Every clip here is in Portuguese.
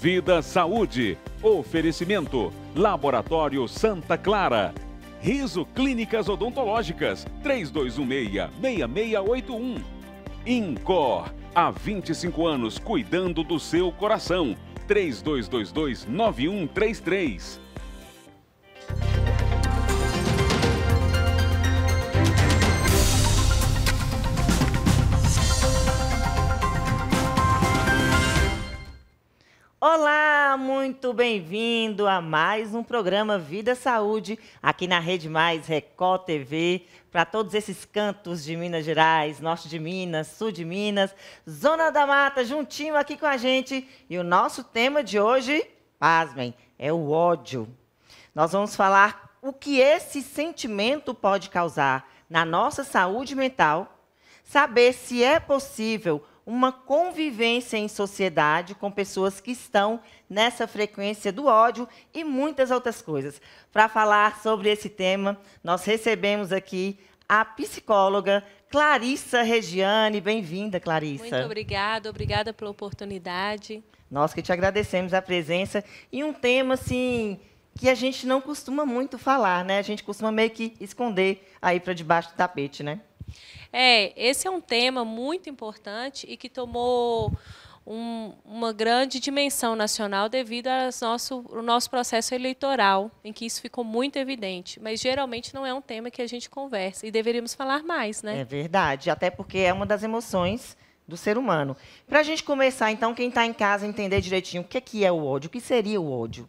Vida Saúde. Oferecimento. Laboratório Santa Clara. Riso Clínicas Odontológicas. 3216-6681. Incor. Há 25 anos cuidando do seu coração. 3222-9133. muito bem-vindo a mais um programa Vida Saúde, aqui na Rede Mais Record TV, para todos esses cantos de Minas Gerais, norte de Minas, sul de Minas, Zona da Mata, juntinho aqui com a gente. E o nosso tema de hoje, pasmem, é o ódio. Nós vamos falar o que esse sentimento pode causar na nossa saúde mental, saber se é possível uma convivência em sociedade com pessoas que estão nessa frequência do ódio e muitas outras coisas. Para falar sobre esse tema, nós recebemos aqui a psicóloga Clarissa Regiane. Bem-vinda, Clarissa. Muito obrigada, obrigada pela oportunidade. Nós que te agradecemos a presença e um tema assim que a gente não costuma muito falar, né? A gente costuma meio que esconder aí para debaixo do tapete, né? É, esse é um tema muito importante e que tomou um, uma grande dimensão nacional devido ao nosso, ao nosso processo eleitoral, em que isso ficou muito evidente. Mas geralmente não é um tema que a gente conversa e deveríamos falar mais, né? É verdade, até porque é uma das emoções do ser humano. Para a gente começar, então, quem está em casa entender direitinho o que é, que é o ódio, o que seria o ódio?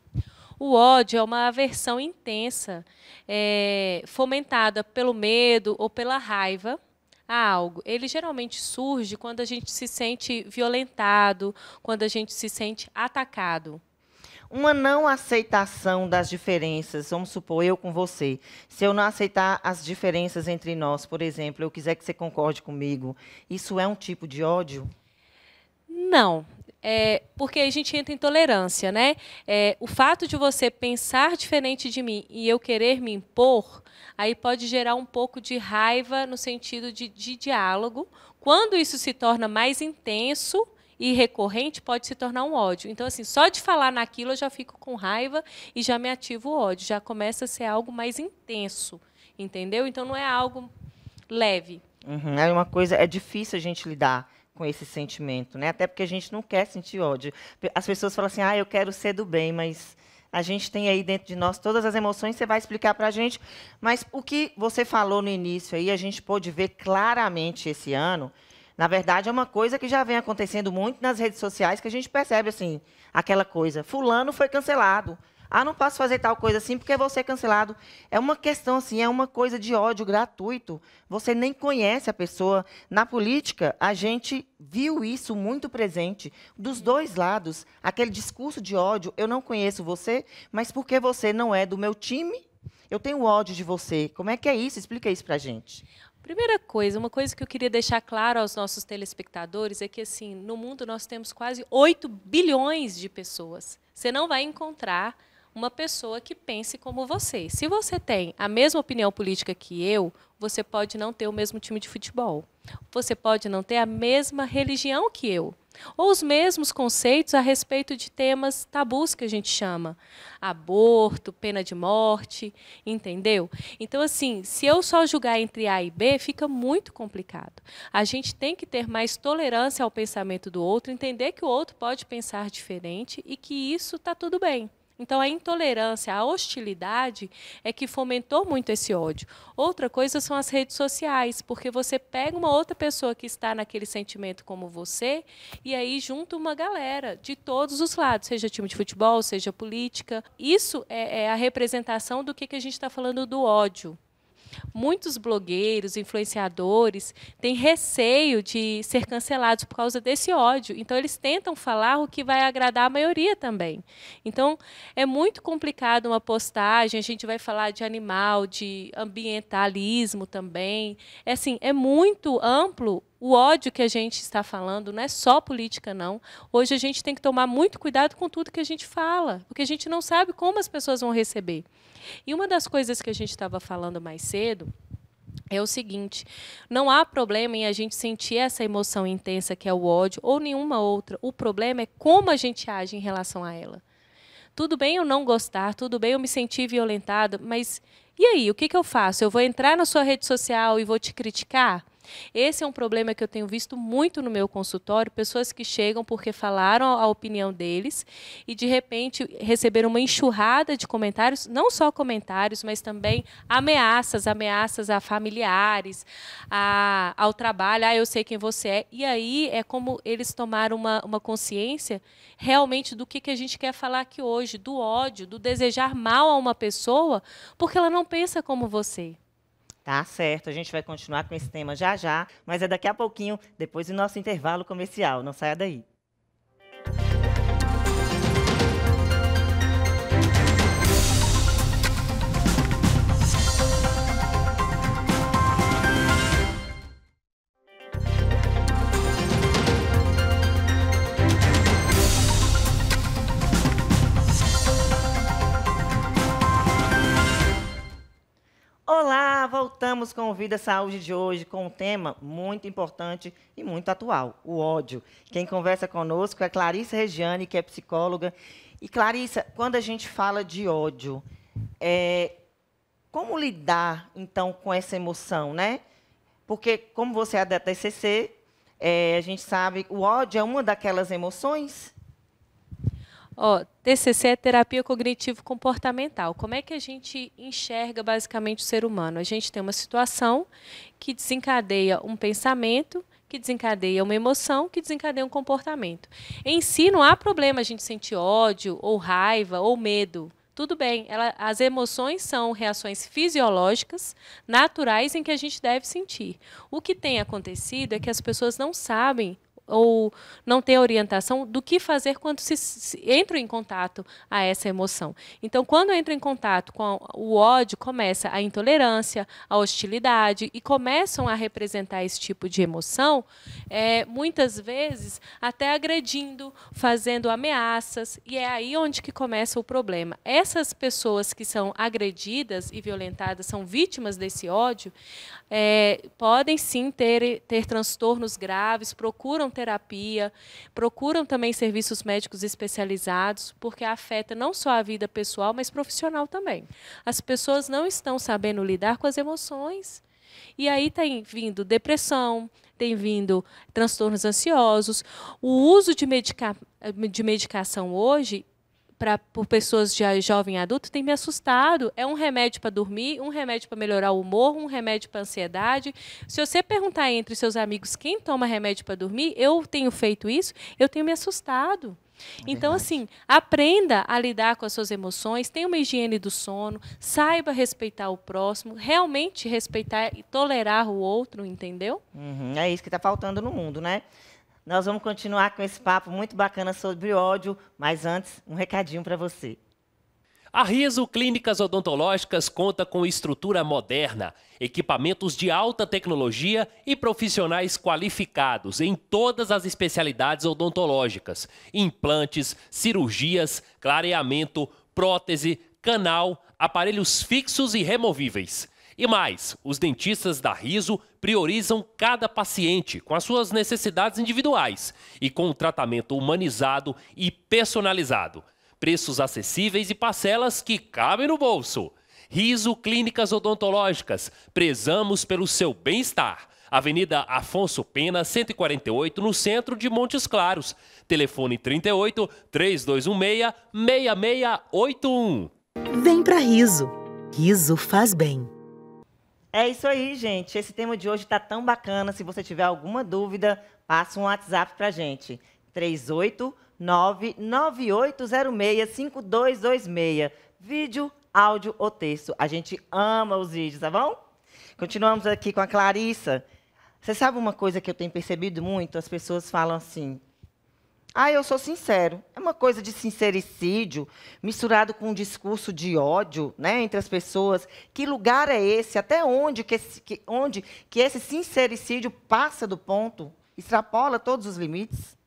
O ódio é uma aversão intensa, é, fomentada pelo medo ou pela raiva a algo. Ele geralmente surge quando a gente se sente violentado, quando a gente se sente atacado uma não aceitação das diferenças, vamos supor, eu com você. Se eu não aceitar as diferenças entre nós, por exemplo, eu quiser que você concorde comigo, isso é um tipo de ódio? Não, é, porque a gente entra em tolerância, né? É, o fato de você pensar diferente de mim e eu querer me impor, aí pode gerar um pouco de raiva no sentido de, de diálogo. Quando isso se torna mais intenso, e recorrente pode se tornar um ódio. Então, assim, só de falar naquilo eu já fico com raiva e já me ativo o ódio, já começa a ser algo mais intenso, entendeu? Então, não é algo leve. Uhum, é uma coisa, é difícil a gente lidar com esse sentimento, né? Até porque a gente não quer sentir ódio. As pessoas falam assim: "Ah, eu quero ser do bem", mas a gente tem aí dentro de nós todas as emoções, você vai explicar para a gente. Mas o que você falou no início aí, a gente pôde ver claramente esse ano, na verdade, é uma coisa que já vem acontecendo muito nas redes sociais, que a gente percebe assim, aquela coisa, fulano foi cancelado, ah, não posso fazer tal coisa assim porque você é cancelado. É uma questão assim, é uma coisa de ódio gratuito. Você nem conhece a pessoa. Na política, a gente viu isso muito presente dos dois lados. Aquele discurso de ódio, eu não conheço você, mas porque você não é do meu time, eu tenho ódio de você. Como é que é isso? Explica isso pra gente. Primeira coisa, uma coisa que eu queria deixar claro aos nossos telespectadores é que assim, no mundo nós temos quase 8 bilhões de pessoas. Você não vai encontrar uma pessoa que pense como você. Se você tem a mesma opinião política que eu, você pode não ter o mesmo time de futebol. Você pode não ter a mesma religião que eu. Ou os mesmos conceitos a respeito de temas tabus que a gente chama. Aborto, pena de morte, entendeu? Então, assim, se eu só julgar entre A e B, fica muito complicado. A gente tem que ter mais tolerância ao pensamento do outro, entender que o outro pode pensar diferente e que isso está tudo bem. Então, a intolerância, a hostilidade é que fomentou muito esse ódio. Outra coisa são as redes sociais, porque você pega uma outra pessoa que está naquele sentimento como você e aí junta uma galera de todos os lados, seja time de futebol, seja política. Isso é, é a representação do que, que a gente está falando do ódio muitos blogueiros, influenciadores têm receio de ser cancelados por causa desse ódio. Então, eles tentam falar o que vai agradar a maioria também. Então, é muito complicado uma postagem. A gente vai falar de animal, de ambientalismo também. É assim, é muito amplo o ódio que a gente está falando não é só política, não. Hoje a gente tem que tomar muito cuidado com tudo que a gente fala, porque a gente não sabe como as pessoas vão receber. E uma das coisas que a gente estava falando mais cedo é o seguinte: não há problema em a gente sentir essa emoção intensa que é o ódio ou nenhuma outra. O problema é como a gente age em relação a ela. Tudo bem eu não gostar, tudo bem eu me sentir violentada, mas e aí? O que, que eu faço? Eu vou entrar na sua rede social e vou te criticar? Esse é um problema que eu tenho visto muito no meu consultório, pessoas que chegam porque falaram a opinião deles e de repente receberam uma enxurrada de comentários, não só comentários, mas também ameaças, ameaças a familiares, a, ao trabalho, ah, eu sei quem você é. E aí é como eles tomaram uma, uma consciência realmente do que, que a gente quer falar aqui hoje, do ódio, do desejar mal a uma pessoa, porque ela não pensa como você. Tá certo, a gente vai continuar com esse tema já já, mas é daqui a pouquinho, depois do nosso intervalo comercial. Não saia daí. Estamos com o Vida Saúde de hoje, com um tema muito importante e muito atual, o ódio. Quem conversa conosco é Clarissa Regiane, que é psicóloga. E, Clarissa, quando a gente fala de ódio, é... como lidar, então, com essa emoção, né? Porque, como você é da TCC, é, a gente sabe, o ódio é uma daquelas emoções Ó, TCC é terapia cognitivo-comportamental. Como é que a gente enxerga basicamente o ser humano? A gente tem uma situação que desencadeia um pensamento, que desencadeia uma emoção, que desencadeia um comportamento. Em si, não há problema a gente sentir ódio, ou raiva, ou medo tudo bem. Ela, as emoções são reações fisiológicas, naturais, em que a gente deve sentir. O que tem acontecido é que as pessoas não sabem ou não ter orientação do que fazer quando se, se entra em contato a essa emoção. Então, quando entra em contato com o ódio, começa a intolerância, a hostilidade e começam a representar esse tipo de emoção, é, muitas vezes até agredindo, fazendo ameaças e é aí onde que começa o problema. Essas pessoas que são agredidas e violentadas são vítimas desse ódio, é, podem sim ter, ter transtornos graves, procuram ter terapia, procuram também serviços médicos especializados, porque afeta não só a vida pessoal, mas profissional também. As pessoas não estão sabendo lidar com as emoções. E aí tem vindo depressão, tem vindo transtornos ansiosos. O uso de, medica de medicação hoje para por pessoas já jovem adulto tem me assustado. É um remédio para dormir, um remédio para melhorar o humor, um remédio para ansiedade. Se você perguntar entre seus amigos quem toma remédio para dormir, eu tenho feito isso, eu tenho me assustado. É então, assim, aprenda a lidar com as suas emoções, tenha uma higiene do sono, saiba respeitar o próximo, realmente respeitar e tolerar o outro, entendeu? Uhum, é isso que está faltando no mundo, né? Nós vamos continuar com esse papo muito bacana sobre ódio, mas antes, um recadinho para você. A Riso Clínicas Odontológicas conta com estrutura moderna, equipamentos de alta tecnologia e profissionais qualificados em todas as especialidades odontológicas: implantes, cirurgias, clareamento, prótese, canal, aparelhos fixos e removíveis. E mais, os dentistas da Riso priorizam cada paciente com as suas necessidades individuais e com um tratamento humanizado e personalizado. Preços acessíveis e parcelas que cabem no bolso. Riso Clínicas Odontológicas, prezamos pelo seu bem-estar. Avenida Afonso Pena, 148, no centro de Montes Claros. Telefone 38 3216 6681. Vem pra Riso. Riso faz bem. É isso aí, gente. Esse tema de hoje está tão bacana. Se você tiver alguma dúvida, passa um WhatsApp para a gente. 38998065226. Vídeo, áudio ou texto. A gente ama os vídeos, tá bom? Continuamos aqui com a Clarissa. Você sabe uma coisa que eu tenho percebido muito? As pessoas falam assim: ah, eu sou sincero. É uma coisa de sincericídio misturado com um discurso de ódio né, entre as pessoas. Que lugar é esse? Até onde que esse, que, onde que esse sincericídio passa do ponto? Extrapola todos os limites?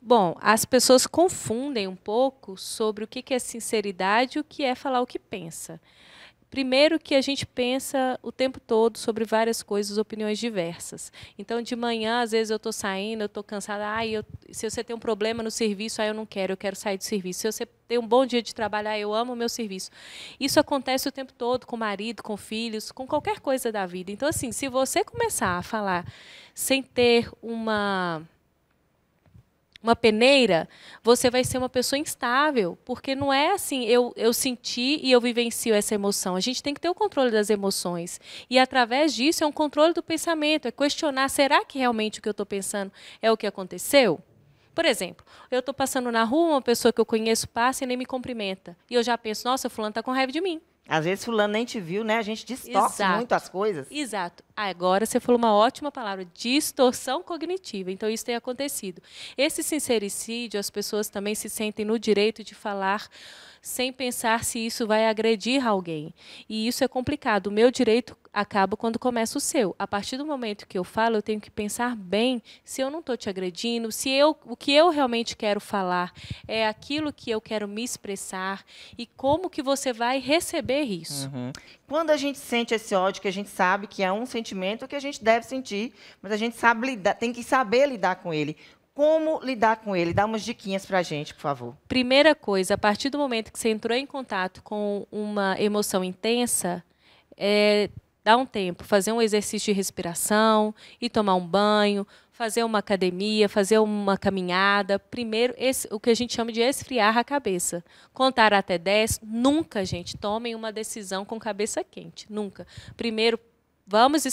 Bom, as pessoas confundem um pouco sobre o que é sinceridade e o que é falar o que pensa. Primeiro que a gente pensa o tempo todo sobre várias coisas, opiniões diversas. Então, de manhã, às vezes eu estou saindo, eu estou cansada. Ah, eu, se você tem um problema no serviço, aí eu não quero, eu quero sair do serviço. Se você tem um bom dia de trabalhar, eu amo o meu serviço. Isso acontece o tempo todo com o marido, com filhos, com qualquer coisa da vida. Então, assim, se você começar a falar sem ter uma uma peneira, você vai ser uma pessoa instável, porque não é assim, eu, eu senti e eu vivencio essa emoção. A gente tem que ter o controle das emoções. E através disso é um controle do pensamento, é questionar, será que realmente o que eu estou pensando é o que aconteceu? Por exemplo, eu estou passando na rua, uma pessoa que eu conheço passa e nem me cumprimenta. E eu já penso, nossa, fulano está com raiva de mim. Às vezes fulano nem te viu, né? A gente distorce Exato. muito as coisas. Exato. Agora você falou uma ótima palavra, distorção cognitiva. Então isso tem acontecido. Esse sincericídio, as pessoas também se sentem no direito de falar sem pensar se isso vai agredir alguém. E isso é complicado. O meu direito acaba quando começa o seu. A partir do momento que eu falo, eu tenho que pensar bem se eu não estou te agredindo, se eu, o que eu realmente quero falar é aquilo que eu quero me expressar e como que você vai receber isso. Uhum. Quando a gente sente esse ódio, que a gente sabe que é um sentimento que a gente deve sentir, mas a gente sabe lidar, tem que saber lidar com ele. Como lidar com ele? Dá umas diquinhas para a gente, por favor. Primeira coisa, a partir do momento que você entrou em contato com uma emoção intensa, é, dá um tempo, fazer um exercício de respiração, ir tomar um banho, fazer uma academia, fazer uma caminhada. Primeiro, esse, o que a gente chama de esfriar a cabeça. Contar até 10. Nunca, gente, tomem uma decisão com cabeça quente. Nunca. Primeiro, Vamos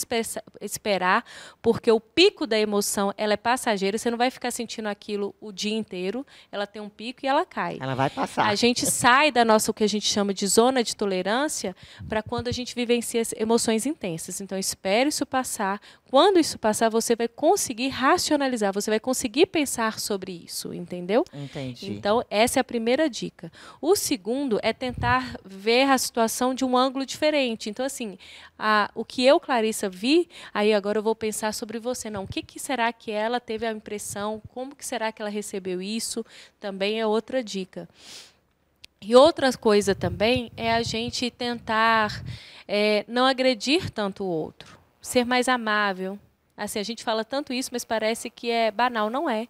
esperar, porque o pico da emoção ela é passageira, você não vai ficar sentindo aquilo o dia inteiro, ela tem um pico e ela cai. Ela vai passar. A gente sai da nossa, o que a gente chama de zona de tolerância, para quando a gente vivencia emoções intensas. Então, espere isso passar. Quando isso passar, você vai conseguir racionalizar, você vai conseguir pensar sobre isso, entendeu? Entendi. Então, essa é a primeira dica. O segundo é tentar ver a situação de um ângulo diferente. Então, assim, a, o que eu Clarissa vi, aí agora eu vou pensar sobre você. Não, o que, que será que ela teve a impressão? Como que será que ela recebeu isso? Também é outra dica. E outra coisa também é a gente tentar é, não agredir tanto o outro, ser mais amável. Assim, a gente fala tanto isso, mas parece que é banal, não é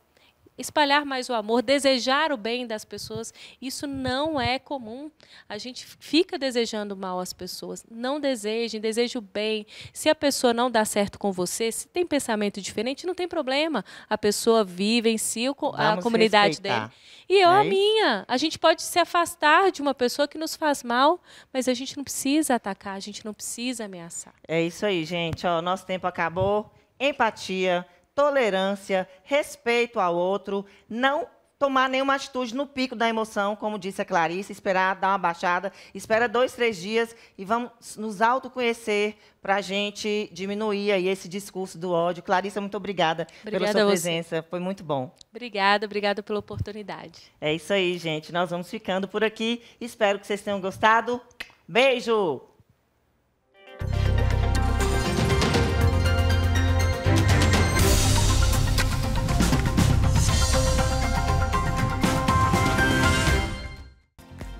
espalhar mais o amor, desejar o bem das pessoas, isso não é comum. A gente fica desejando mal às pessoas. Não desejem, deseje o bem. Se a pessoa não dá certo com você, se tem pensamento diferente, não tem problema. A pessoa vive em si, a comunidade respeitar. dele. E eu é a minha. A gente pode se afastar de uma pessoa que nos faz mal, mas a gente não precisa atacar, a gente não precisa ameaçar. É isso aí, gente. Ó, nosso tempo acabou. Empatia tolerância, respeito ao outro, não tomar nenhuma atitude no pico da emoção, como disse a Clarice, esperar dar uma baixada, espera dois, três dias e vamos nos autoconhecer para a gente diminuir aí esse discurso do ódio. Clarice, muito obrigada, obrigada pela sua presença, foi muito bom. Obrigada, obrigada pela oportunidade. É isso aí, gente. Nós vamos ficando por aqui. Espero que vocês tenham gostado. Beijo!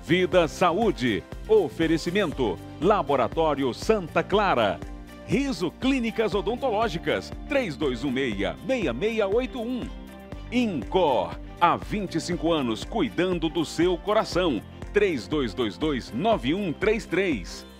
Vida Saúde. Oferecimento. Laboratório Santa Clara. Riso Clínicas Odontológicas. 3216-6681. Incor. Há 25 anos cuidando do seu coração. 3222-9133.